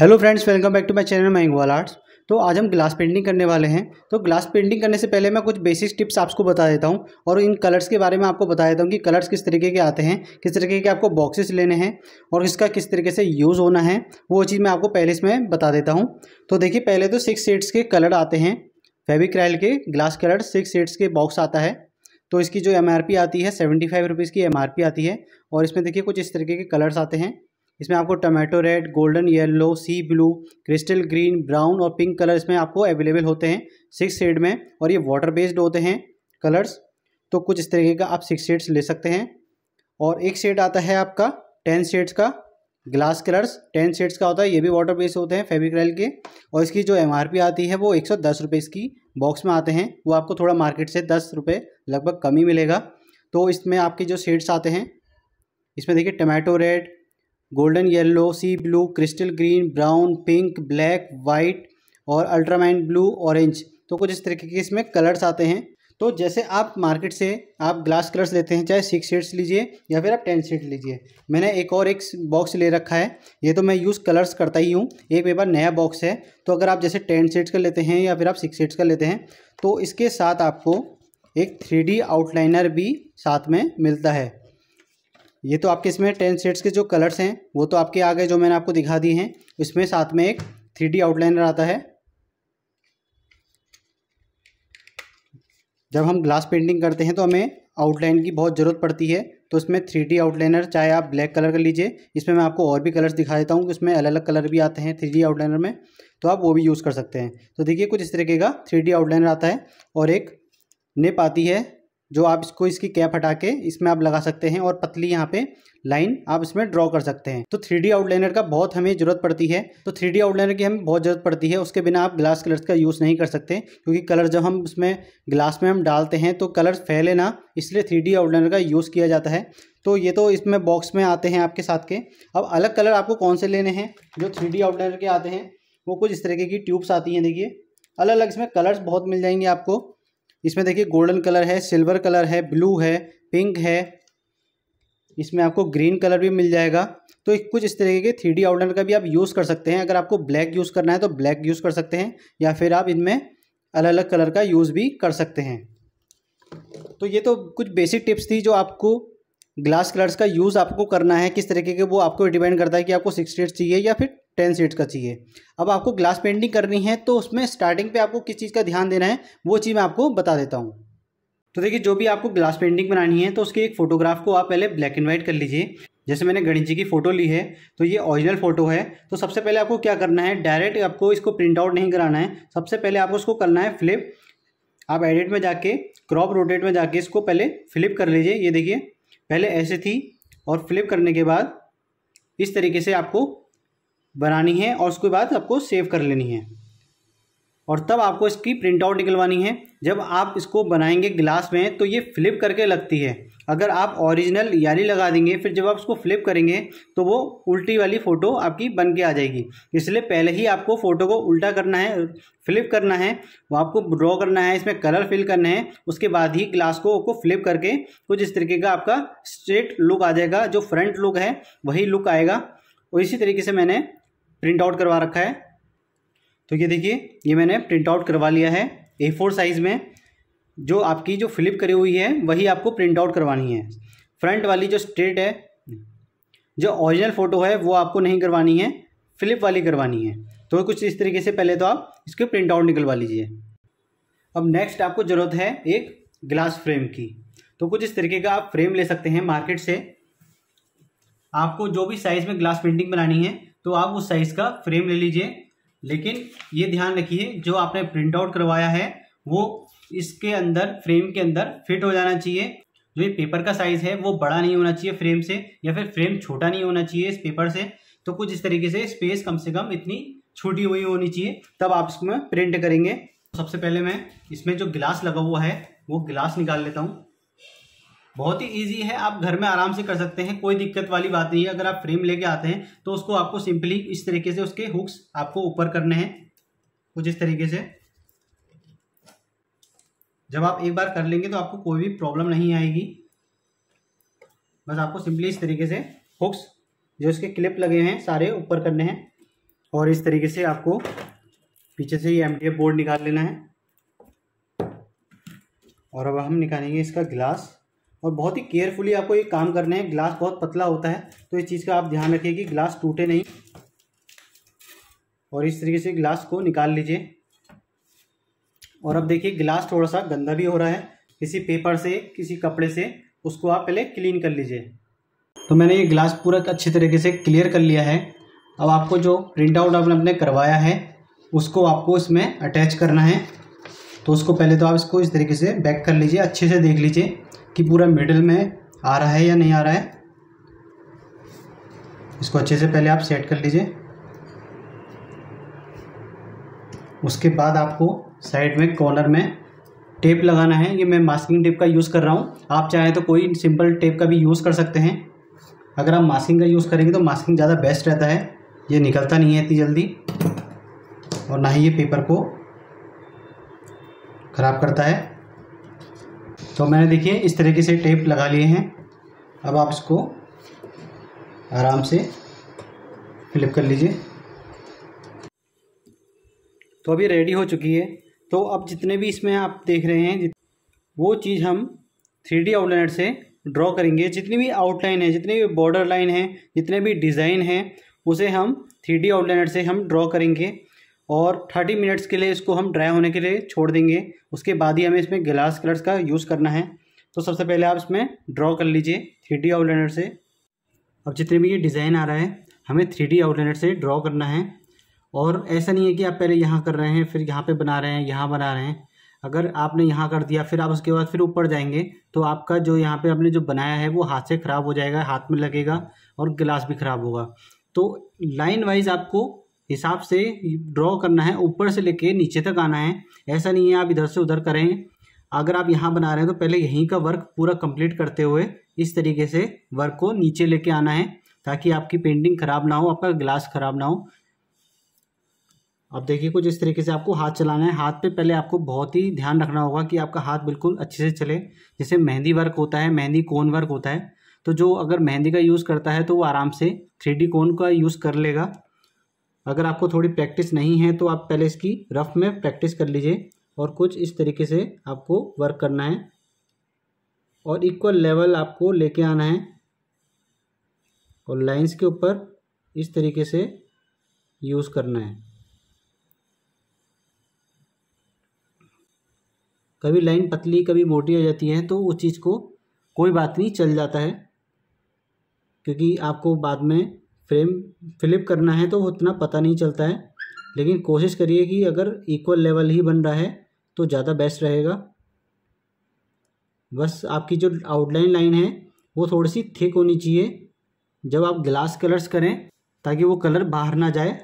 hello friends welcome back to my channel मैं arts तो आज हम ग्लास पेंटिंग करने वाले हैं तो ग्लास पेंटिंग करने से पहले मैं कुछ बेसिक टिप्स आपको बता देता हूँ और इन कलर्स के बारे में आपको बता देता हूँ कि कलर्स किस तरीके के आते हैं किस तरीके के आपको बॉक्सेस लेने हैं और इसका किस तरीके से यूज़ होना है वो चीज़ मैं आपको पहले इसमें बता देता हूँ तो देखिए पहले तो सिक्स सेट्स के कलर आते हैं फेविक्रैल के ग्लास कलर सिक्स सेट्स के बॉक्स आता है तो इसकी जो एम आती है सेवेंटी फाइव की एम आती है और इसमें देखिए कुछ इस तरीके के कलर्स आते हैं इसमें आपको tomato red golden yellow sea blue crystal green brown और पिंक कलर इसमें आपको अवेलेबल होते हैं सिक्स शेड में और ये वाटर बेस्ड होते हैं कलर्स तो कुछ इस तरीके का आप सिक्स शेड्स ले सकते हैं और एक शेड आता है आपका टेन शेड्स का ग्लास कलर्स टेन शेड्स का होता है ये भी वाटर बेस्ड होते हैं फेविक्रल के और इसकी जो एम आती है वो एक सौ इसकी बॉक्स में आते हैं वो आपको थोड़ा मार्केट से दस रुपये लगभग कम ही मिलेगा तो इसमें आपके जो शेड्स आते हैं इसमें देखिए tomato red golden yellow sea blue crystal green brown pink black white और अल्ट्रामाइन ब्लू ऑरेंज तो कुछ इस तरीके के इसमें कलर्स आते हैं तो जैसे आप मार्केट से आप ग्लास कलर्स लेते हैं चाहे सिक्स शीट्स लीजिए या फिर आप टेन शीट लीजिए मैंने एक और एक बॉक्स ले रखा है ये तो मैं यूज़ कलर्स करता ही हूँ एक मेरे नया बॉक्स है तो अगर आप जैसे टेन शीट्स का लेते हैं या फिर आप सिक्स शीट्स का लेते हैं तो इसके साथ आपको एक थ्री आउटलाइनर भी साथ में मिलता है ये तो आपके इसमें टेन सेट्स के जो कलर्स हैं वो तो आपके आगे जो मैंने आपको दिखा दिए हैं इसमें साथ में एक थ्री डी आउटलाइनर आता है जब हम ग्लास पेंटिंग करते हैं तो हमें आउटलाइन की बहुत ज़रूरत पड़ती है तो इसमें थ्री डी आउटलाइनर चाहे आप ब्लैक कलर का लीजिए इसमें मैं आपको और भी कलर्स दिखा देता हूँ इसमें अलग अलग कलर भी आते हैं थ्री डी आउटलाइनर में तो आप वो भी यूज़ कर सकते हैं तो देखिए कुछ इस तरीके का थ्री डी आउटलाइनर आता है और एक निप आती है जो आप इसको इसकी कैप हटा के इसमें आप लगा सकते हैं और पतली यहाँ पे लाइन आप इसमें ड्रॉ कर सकते हैं तो थ्री डी आउटलाइनर का बहुत हमें जरूरत पड़ती है तो थ्री डी आउटलाइनर की हमें बहुत जरूरत पड़ती है उसके बिना आप ग्लास कलर्स का यूज़ नहीं कर सकते क्योंकि कलर जब हम उसमें ग्लास में हम डालते हैं तो कलर फैले ना इसलिए थ्री आउटलाइनर का यूज़ किया जाता है तो ये तो इसमें बॉक्स में आते हैं आपके साथ के अब अलग कलर आपको कौन से लेने हैं जो थ्री आउटलाइनर के आते हैं वो कुछ इस तरीके की ट्यूब्स आती हैं देखिए अलग अलग इसमें कलर्स बहुत मिल जाएंगे आपको इसमें देखिए गोल्डन कलर है सिल्वर कलर है ब्लू है पिंक है इसमें आपको ग्रीन कलर भी मिल जाएगा तो कुछ इस तरीके के थ्री डी आउटलाइन का भी आप यूज़ कर सकते हैं अगर आपको ब्लैक यूज़ करना है तो ब्लैक यूज़ कर सकते हैं या फिर आप इनमें अलग अलग कलर का यूज़ भी कर सकते हैं तो ये तो कुछ बेसिक टिप्स थी जो आपको ग्लास कलर्स का यूज़ आपको करना है किस तरीके के वो आपको डिपेंड करता है कि आपको सिक्स शेड्स चाहिए या फिर टेन शेड्स का चाहिए अब आपको ग्लास पेंटिंग करनी है तो उसमें स्टार्टिंग पे आपको किस चीज़ का ध्यान देना है वो चीज़ मैं आपको बता देता हूँ तो देखिए जो भी आपको ग्लास पेंटिंग बनानी है तो उसके एक फोटोग्राफ को आप पहले ब्लैक एंड व्हाइट कर लीजिए जैसे मैंने गणेश जी की फ़ोटो ली है तो ये ओरिजिनल फ़ोटो है तो सबसे पहले आपको क्या करना है डायरेक्ट आपको इसको प्रिंट आउट नहीं कराना है सबसे पहले आपको उसको करना है फ्लिप आप एडिट में जाके क्रॉप रोटेट में जाके इसको पहले फ्लिप कर लीजिए ये देखिए पहले ऐसे थी और फ्लिप करने के बाद इस तरीके से आपको बनानी है और उसके बाद आपको सेव कर लेनी है और तब आपको इसकी प्रिंट आउट निकलवानी है जब आप इसको बनाएंगे गिलास में तो ये फ्लिप करके लगती है अगर आप ओरिजिनल याली लगा देंगे फिर जब आप उसको फ्लिप करेंगे तो वो उल्टी वाली फ़ोटो आपकी बन के आ जाएगी इसलिए पहले ही आपको फ़ोटो को उल्टा करना है फ्लिप करना है वो आपको ड्रॉ करना है इसमें कलर फिल करना है उसके बाद ही ग्लास को आपको फ्लिप करके कुछ इस तरीके का आपका स्ट्रेट लुक आ जाएगा जो फ्रंट लुक है वही लुक आएगा और इसी तरीके से मैंने प्रिंट आउट करवा रखा है तो ये देखिए ये मैंने प्रिंट आउट करवा लिया है ए फोर साइज़ में जो आपकी जो फ्लिप करी हुई है वही आपको प्रिंट आउट करवानी है फ्रंट वाली जो स्ट्रेट है जो ओरिजिनल फ़ोटो है वो आपको नहीं करवानी है फ्लिप वाली करवानी है तो कुछ इस तरीके से पहले तो आप इसके प्रिंट आउट निकलवा लीजिए अब नेक्स्ट आपको ज़रूरत है एक ग्लास फ्रेम की तो कुछ इस तरीके का आप फ्रेम ले सकते हैं मार्केट से आपको जो भी साइज़ में ग्लास प्रिंटिंग बनानी है तो आप उस साइज़ का फ्रेम ले लीजिए लेकिन ये ध्यान रखिए जो आपने प्रिंट आउट करवाया है वो इसके अंदर फ्रेम के अंदर फिट हो जाना चाहिए जो ये पेपर का साइज है वो बड़ा नहीं होना चाहिए फ्रेम से या फिर फ्रेम छोटा नहीं होना चाहिए इस पेपर से तो कुछ इस तरीके से स्पेस कम से कम इतनी छोटी हुई होनी चाहिए तब आप इसमें प्रिंट करेंगे सबसे पहले मैं इसमें जो गिलास लगा हुआ है वो गिलास निकाल लेता हूँ बहुत ही इजी है आप घर में आराम से कर सकते हैं कोई दिक्कत वाली बात नहीं है अगर आप फ्रेम लेके आते हैं तो उसको आपको सिंपली इस तरीके से उसके हुक्स आपको ऊपर करने हैं कुछ इस तरीके से जब आप एक बार कर लेंगे तो आपको कोई भी प्रॉब्लम नहीं आएगी बस आपको सिंपली इस तरीके से हुक्स जो इसके क्लिप लगे हैं सारे ऊपर करने हैं और इस तरीके से आपको पीछे से ये एम बोर्ड निकाल लेना है और अब हम निकालेंगे इसका गिलास और बहुत ही केयरफुली आपको ये काम करने हैं ग्लास बहुत पतला होता है तो इस चीज़ का आप ध्यान रखिए कि ग्लास टूटे नहीं और इस तरीके से ग्लास को निकाल लीजिए और अब देखिए गिलास थोड़ा सा गंदा भी हो रहा है किसी पेपर से किसी कपड़े से उसको आप पहले क्लीन कर लीजिए तो मैंने ये गिलास पूरा अच्छे तरीके से क्लियर कर लिया है अब आपको जो प्रिंट आउट आपने अपने करवाया है उसको आपको इसमें अटैच करना है तो उसको पहले तो आप इसको इस तरीके से बैक कर लीजिए अच्छे से देख लीजिए कि पूरा मिडल में आ रहा है या नहीं आ रहा है इसको अच्छे से पहले आप सेट कर लीजिए उसके बाद आपको साइड में कॉर्नर में टेप लगाना है ये मैं मास्किंग टेप का यूज़ कर रहा हूँ आप चाहें तो कोई सिंपल टेप का भी यूज़ कर सकते हैं अगर आप मास्किंग का यूज़ करेंगे तो मास्किंग ज़्यादा बेस्ट रहता है ये निकलता नहीं है इतनी जल्दी और ना ही ये पेपर को ख़राब करता है तो मैंने देखिए इस तरीके से टेप लगा लिए हैं अब आप इसको आराम से फ्लिप कर लीजिए तो अभी रेडी हो चुकी है तो अब जितने भी इसमें आप देख रहे हैं वो चीज़ हम थ्री डी से ड्रॉ करेंगे जितनी भी आउटलाइन है जितनी भी बॉर्डर लाइन है जितने भी डिज़ाइन हैं उसे हम थ्री डी से हम ड्रॉ करेंगे और थर्टी मिनट्स के लिए इसको हम ड्राई होने के लिए छोड़ देंगे उसके बाद ही हमें इसमें ग्लास कलर्स का यूज़ करना है तो सबसे पहले आप इसमें ड्रॉ कर लीजिए थ्री डी से अब जितने भी ये डिज़ाइन आ रहा है हमें थ्री डी से ड्रॉ करना है और ऐसा नहीं है कि आप पहले यहाँ कर रहे हैं फिर यहाँ पे बना रहे हैं यहाँ बना रहे हैं अगर आपने यहाँ कर दिया फिर आप उसके बाद फिर ऊपर जाएंगे तो आपका जो यहाँ पे आपने जो बनाया है वो हाथ से ख़राब हो जाएगा हाथ में लगेगा और गिलास भी ख़राब होगा तो लाइन वाइज आपको हिसाब से ड्रॉ करना है ऊपर से लेके नीचे तक आना है ऐसा नहीं है आप इधर से उधर करें अगर आप यहाँ बना रहे हैं तो पहले यहीं का वर्क पूरा कंप्लीट करते हुए इस तरीके से वर्क को नीचे लेके आना है ताकि आपकी पेंटिंग ख़राब ना हो आपका ग्लास ख़राब ना हो अब देखिए कुछ इस तरीके से आपको हाथ चलाना है हाथ पे पहले आपको बहुत ही ध्यान रखना होगा कि आपका हाथ बिल्कुल अच्छे से चले जैसे मेहंदी वर्क होता है मेहंदी कोन वर्क होता है तो जो अगर मेहंदी का यूज़ करता है तो वो आराम से थ्री कोन का यूज़ कर लेगा अगर आपको थोड़ी प्रैक्टिस नहीं है तो आप पहले इसकी रफ में प्रैक्टिस कर लीजिए और कुछ इस तरीके से आपको वर्क करना है और इक्वल लेवल आपको लेके आना है और लाइंस के ऊपर इस तरीके से यूज़ करना है कभी लाइन पतली कभी मोटी हो जाती है तो उस चीज़ को कोई बात नहीं चल जाता है क्योंकि आपको बाद में फ्रेम फ्लिप करना है तो उतना पता नहीं चलता है लेकिन कोशिश करिए कि अगर इक्वल लेवल ही बन रहा है तो ज़्यादा बेस्ट रहेगा बस आपकी जो आउटलाइन लाइन है वो थोड़ी सी थिक होनी चाहिए जब आप ग्लास कलर्स करें ताकि वो कलर बाहर ना जाए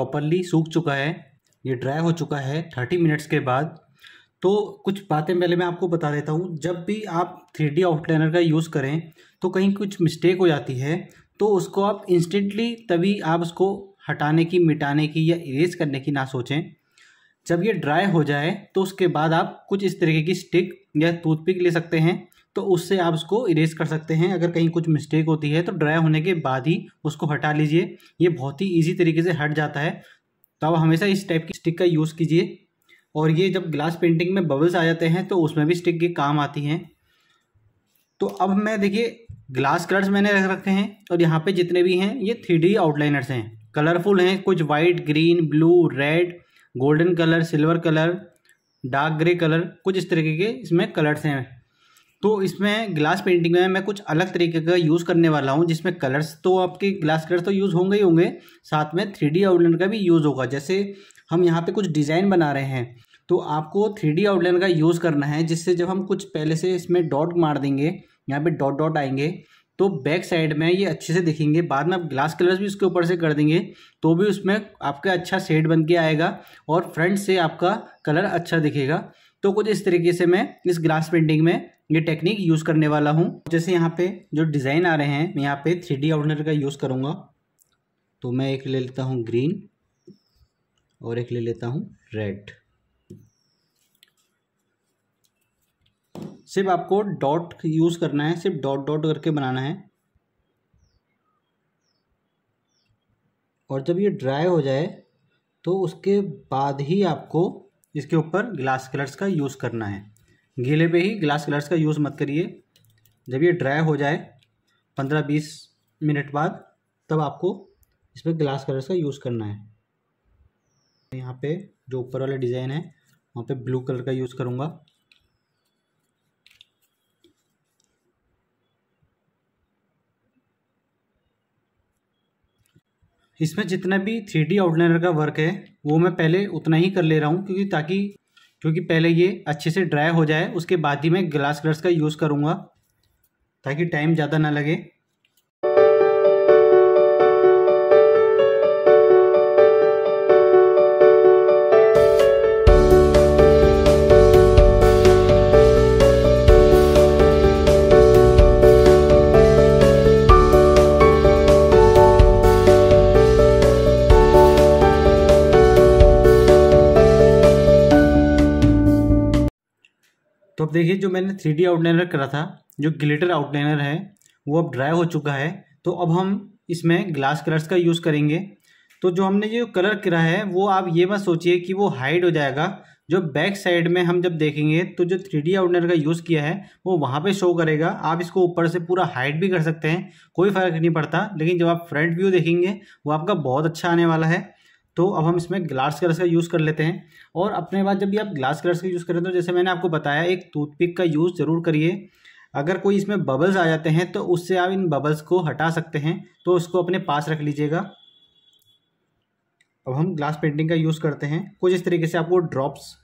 प्रॉपरली सूख चुका है ये ड्राई हो चुका है थर्टी मिनट्स के बाद तो कुछ बातें पहले मैं आपको बता देता हूँ जब भी आप थ्री डी आउटलाइनर का यूज़ करें तो कहीं कुछ मिस्टेक हो जाती है तो उसको आप इंस्टेंटली तभी आप उसको हटाने की मिटाने की या इरेज करने की ना सोचें जब ये ड्राई हो जाए तो उसके बाद आप कुछ इस तरीके की स्टिक या टूथपिक ले सकते हैं तो उससे आप उसको इरेज कर सकते हैं अगर कहीं कुछ मिस्टेक होती है तो ड्राई होने के बाद ही उसको हटा लीजिए ये बहुत ही ईजी तरीके से हट जाता है तो आप हमेशा इस टाइप की स्टिक का यूज़ कीजिए और ये जब ग्लास पेंटिंग में बबल्स आ जाते हैं तो उसमें भी स्टिक के काम आती हैं तो अब मैं देखिए ग्लास कलर्स मैंने रख रखे हैं और यहाँ पे जितने भी हैं ये थ्री आउटलाइनर्स हैं कलरफुल हैं कुछ white green blue red golden colour silver colour dark grey colour कुछ इस तरीके के इसमें कलर्स हैं तो इसमें ग्लास पेंटिंग में मैं कुछ अलग तरीके का यूज़ करने वाला हूँ जिसमें कलर्स तो आपके ग्लास कलर तो यूज़ होंगे ही होंगे साथ में थ्री डी आउटलाइन का भी यूज़ होगा जैसे हम यहाँ पे कुछ डिज़ाइन बना रहे हैं तो आपको थ्री डी आउटलाइन का यूज़ करना है जिससे जब हम कुछ पहले से इसमें डॉट मार देंगे यहाँ पर डॉट डॉट आएंगे तो बैक साइड में ये अच्छे से दिखेंगे बाद में आप ग्लास कलर्स भी उसके ऊपर से कर देंगे तो भी उसमें आपका अच्छा सेट बन के आएगा और फ्रंट से आपका कलर अच्छा दिखेगा तो कुछ इस तरीके से मैं इस ग्लास पेंटिंग में ये टेक्निक यूज़ करने वाला हूँ जैसे यहाँ पे जो डिज़ाइन आ रहे हैं मैं यहाँ पे थ्री डी आउटनर का यूज़ करूँगा तो मैं एक ले लेता हूँ ग्रीन और एक ले लेता हूँ रेड सिर्फ आपको डॉट यूज़ करना है सिर्फ डॉट डॉट करके बनाना है और जब ये ड्राई हो जाए तो उसके बाद ही आपको इसके ऊपर ग्लास कलर्स का यूज़ करना है गीले पे ही ग्लास कलर्स का यूज़ मत करिए जब ये ड्राई हो जाए पंद्रह बीस मिनट बाद तब आपको इस पर ग्लास कलर्स का यूज़ करना है यहाँ पे जो ऊपर वाला डिज़ाइन है वहाँ पे ब्लू कलर का यूज़ करूँगा इसमें जितना भी थ्री डी आउटलाइनर का वर्क है वो मैं पहले उतना ही कर ले रहा हूँ क्योंकि ताकि क्योंकि पहले ये अच्छे से ड्राई हो जाए उसके बाद ही मैं ग्लास कलर्स का यूज़ करूँगा ताकि टाइम ज़्यादा ना लगे तो अब देखिए जो मैंने थ्री डी आउटलाइनर करा था जो ग्लिटर आउटलाइनर है वो अब ड्राई हो चुका है तो अब हम इसमें ग्लास कलर्स का यूज़ करेंगे तो जो हमने जो कलर करा है वो आप ये मत सोचिए कि वो हाइड हो जाएगा जो बैक साइड में हम जब देखेंगे तो जो थ्री डी आउटलाइनर का यूज़ किया है वो वहाँ पे शो करेगा आप इसको ऊपर से पूरा हाइड भी कर सकते हैं कोई फ़र्क नहीं पड़ता लेकिन जब आप फ्रंट व्यू देखेंगे वो आपका बहुत अच्छा आने वाला है तो अब हम इसमें ग्लास कलर्स का यूज़ कर लेते हैं और अपने बाद जब भी आप ग्लास कलर्स का यूज़ करें तो जैसे मैंने आपको बताया एक टूथपिक का यूज़ ज़रूर करिए अगर कोई इसमें बबल्स आ जाते हैं तो उससे आप इन बबल्स को हटा सकते हैं तो उसको अपने पास रख लीजिएगा अब हम ग्लास पेंटिंग का यूज़ करते हैं कुछ इस तरीके से आपको ड्रॉप्स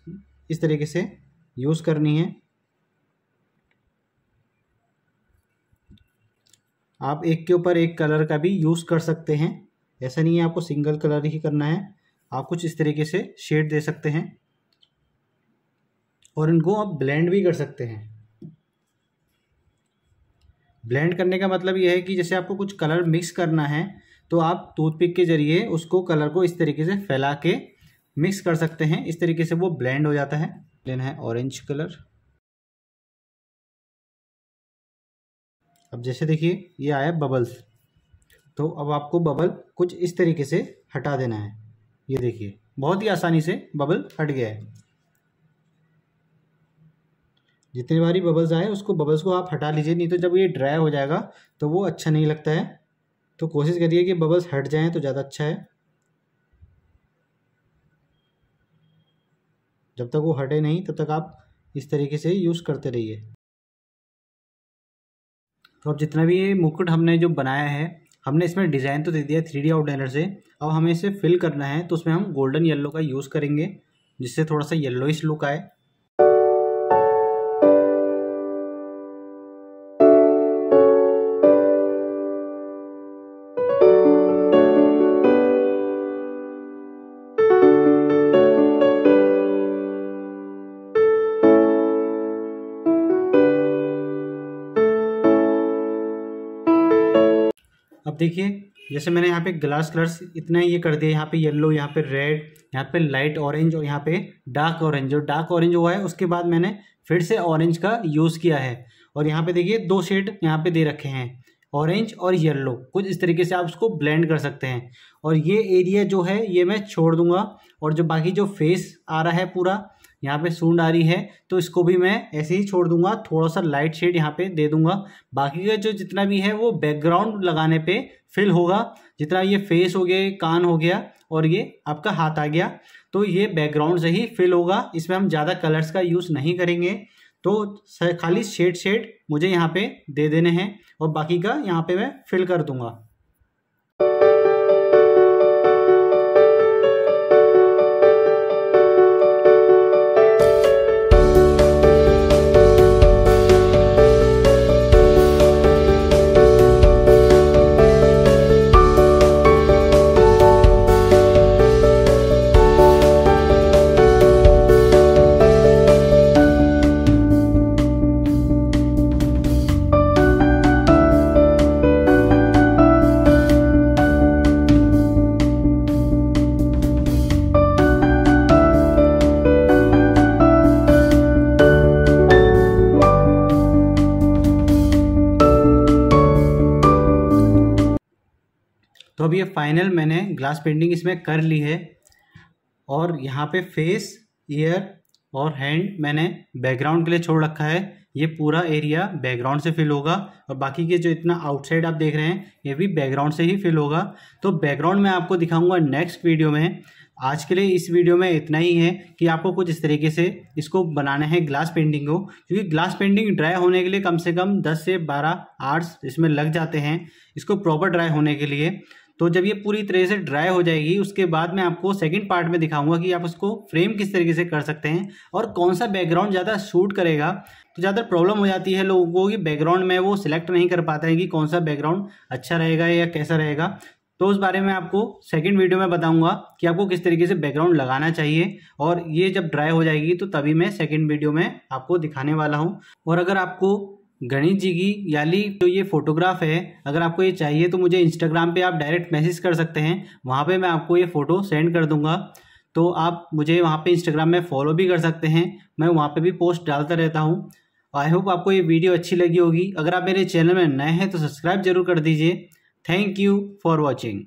इस तरीके से यूज़ करनी है आप एक के ऊपर एक कलर का भी यूज़ कर सकते हैं ऐसा नहीं है आपको सिंगल कलर ही करना है आप कुछ इस तरीके से शेड दे सकते हैं और इनको आप ब्लेंड भी कर सकते हैं ब्लेंड करने का मतलब यह है कि जैसे आपको कुछ कलर मिक्स करना है तो आप टूथपिक के जरिए उसको कलर को इस तरीके से फैला के मिक्स कर सकते हैं इस तरीके से वो ब्लेंड हो जाता है लेना है ऑरेंज कलर अब जैसे देखिए ये आया बबल्स तो अब आपको बबल कुछ इस तरीके से हटा देना है ये देखिए बहुत ही आसानी से बबल हट गया है जितनी बारी बबल्स आए उसको बबल्स को आप हटा लीजिए नहीं तो जब ये ड्राई हो जाएगा तो वो अच्छा नहीं लगता है तो कोशिश करिए कि बबल्स हट जाएं तो ज़्यादा अच्छा है जब तक वो हटे नहीं तब तक आप इस तरीके से यूज़ करते रहिए तो अब जितना भी ये मुकुट हमने जो बनाया है हमने इसमें डिज़ाइन तो दे दिया थ्री डी आउटलाइनर से अब हमें इसे फिल करना है तो उसमें हम गोल्डन येल्लो का यूज़ करेंगे जिससे थोड़ा सा येल्लोइश लुक आए देखिए जैसे मैंने यहाँ पे ग्लास कलर्स इतना ये कर दिया यहाँ पे येलो यहाँ पे रेड यहाँ पे लाइट ऑरेंज और यहाँ पे डार्क ऑरेंज जो डार्क ऑरेंज हुआ है उसके बाद मैंने फिर से ऑरेंज का यूज़ किया है और यहाँ पे देखिए दो शेड यहाँ पे दे रखे हैं ऑरेंज और येलो कुछ इस तरीके से आप उसको ब्लेंड कर सकते हैं और ये एरिया जो है ये मैं छोड़ दूंगा और जो बाकी जो फेस आ रहा है पूरा यहाँ पे सूंड आ रही है तो इसको भी मैं ऐसे ही छोड़ दूंगा थोड़ा सा लाइट शेड यहाँ पे दे दूंगा बाकी का जो जितना भी है वो बैकग्राउंड लगाने पे फिल होगा जितना ये फेस हो गया कान हो गया और ये आपका हाथ आ गया तो ये बैकग्राउंड से ही फिल होगा इसमें हम ज़्यादा कलर्स का यूज़ नहीं करेंगे तो खाली शेड शेड मुझे यहाँ पर दे देने हैं और बाकी का यहाँ पर मैं फिल कर दूँगा अब ये फाइनल मैंने ग्लास पेंटिंग इसमें कर ली है और यहाँ पे फेस ईयर और हैंड मैंने बैकग्राउंड के लिए छोड़ रखा है ये पूरा एरिया बैकग्राउंड से फिल होगा और बाकी के जो इतना आउटसाइड आप देख रहे हैं ये भी बैकग्राउंड से ही फिल होगा तो बैकग्राउंड मैं आपको दिखाऊंगा नेक्स्ट वीडियो में आज के लिए इस वीडियो में इतना ही है कि आपको कुछ इस तरीके से इसको बनाना है ग्लास पेंटिंग को क्योंकि ग्लास पेंटिंग ड्राई होने के लिए कम से कम 10 से 12 आर्ट्स इसमें लग जाते हैं इसको प्रॉपर ड्राई होने के लिए तो जब ये पूरी तरह से ड्राई हो जाएगी उसके बाद मैं आपको सेकेंड पार्ट में दिखाऊंगा कि आप उसको फ्रेम किस तरीके से कर सकते हैं और कौन सा बैकग्राउंड ज़्यादा शूट करेगा तो ज़्यादा प्रॉब्लम हो जाती है लोगों को कि बैकग्राउंड में वो सिलेक्ट नहीं कर पाते हैं कि कौन सा बैकग्राउंड अच्छा रहेगा या कैसा रहेगा तो उस बारे में आपको सेकंड वीडियो में बताऊंगा कि आपको किस तरीके से बैकग्राउंड लगाना चाहिए और ये जब ड्राई हो जाएगी तो तभी मैं सेकंड वीडियो में आपको दिखाने वाला हूँ और अगर आपको गणेश जी की याली जो ये फोटोग्राफ है अगर आपको ये चाहिए तो मुझे इंस्टाग्राम पे आप डायरेक्ट मैसेज कर सकते हैं वहाँ पे मैं आपको ये फ़ोटो सेंड कर दूँगा तो आप मुझे वहाँ पे इंस्टाग्राम में फॉलो भी कर सकते हैं मैं वहाँ पे भी पोस्ट डालता रहता हूँ आई होप आपको ये वीडियो अच्छी लगी होगी अगर आप मेरे चैनल में नए हैं तो सब्सक्राइब जरूर कर दीजिए थैंक यू फॉर वॉचिंग